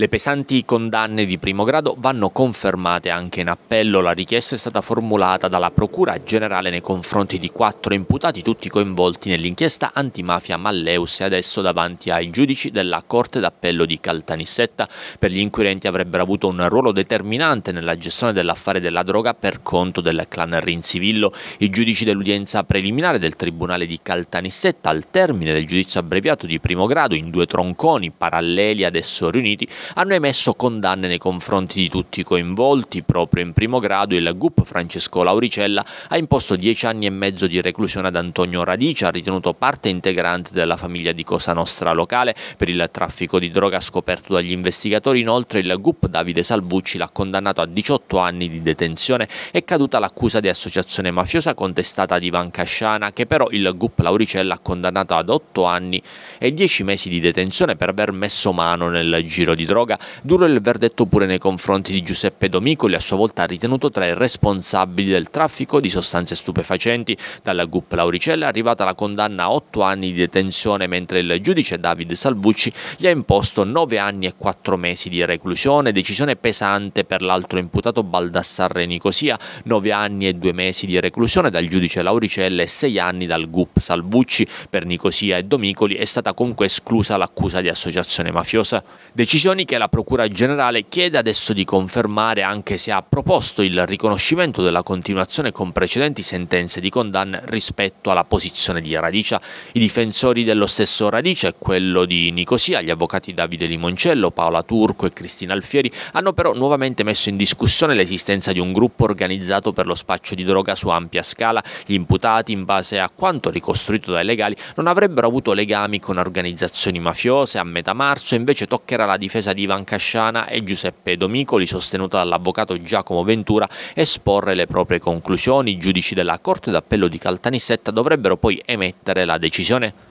Le pesanti condanne di primo grado vanno confermate anche in appello. La richiesta è stata formulata dalla Procura Generale nei confronti di quattro imputati, tutti coinvolti nell'inchiesta antimafia Malleus e adesso davanti ai giudici della Corte d'Appello di Caltanissetta. Per gli inquirenti avrebbero avuto un ruolo determinante nella gestione dell'affare della droga per conto del clan Rinzivillo. I giudici dell'udienza preliminare del Tribunale di Caltanissetta, al termine del giudizio abbreviato di primo grado, in due tronconi paralleli adesso riuniti, hanno emesso condanne nei confronti di tutti i coinvolti. Proprio in primo grado il GUP Francesco Lauricella ha imposto dieci anni e mezzo di reclusione ad Antonio Radicia, ritenuto parte integrante della famiglia di Cosa Nostra locale per il traffico di droga scoperto dagli investigatori. Inoltre il GUP Davide Salvucci l'ha condannato a 18 anni di detenzione. È caduta l'accusa di associazione mafiosa contestata di Ivan Casciana che però il GUP Lauricella ha condannato ad 8 anni e 10 mesi di detenzione per aver messo mano nel giro di droga droga, duro il verdetto pure nei confronti di Giuseppe Domicoli, a sua volta ritenuto tra i responsabili del traffico di sostanze stupefacenti. Dalla GUP Lauricella è arrivata la condanna a 8 anni di detenzione, mentre il giudice David Salvucci gli ha imposto 9 anni e 4 mesi di reclusione, decisione pesante per l'altro imputato Baldassarre Nicosia, 9 anni e 2 mesi di reclusione dal giudice Lauricella e 6 anni dal GUP Salvucci. Per Nicosia e Domicoli è stata comunque esclusa l'accusa di associazione mafiosa. Decisioni Commissioni che la Procura Generale chiede adesso di confermare anche se ha proposto il riconoscimento della continuazione con precedenti sentenze di condanna rispetto alla posizione di Radicia. I difensori dello stesso Radice e quello di Nicosia, gli avvocati Davide Limoncello, Paola Turco e Cristina Alfieri, hanno però nuovamente messo in discussione l'esistenza di un gruppo organizzato per lo spaccio di droga su ampia scala. Gli imputati, in base a quanto ricostruito dai legali, non avrebbero avuto legami con organizzazioni mafiose a metà marzo e invece toccherà la difesa difesa di Ivan Casciana e Giuseppe Domicoli, sostenuta dall'avvocato Giacomo Ventura, esporre le proprie conclusioni. I giudici della Corte d'Appello di Caltanissetta dovrebbero poi emettere la decisione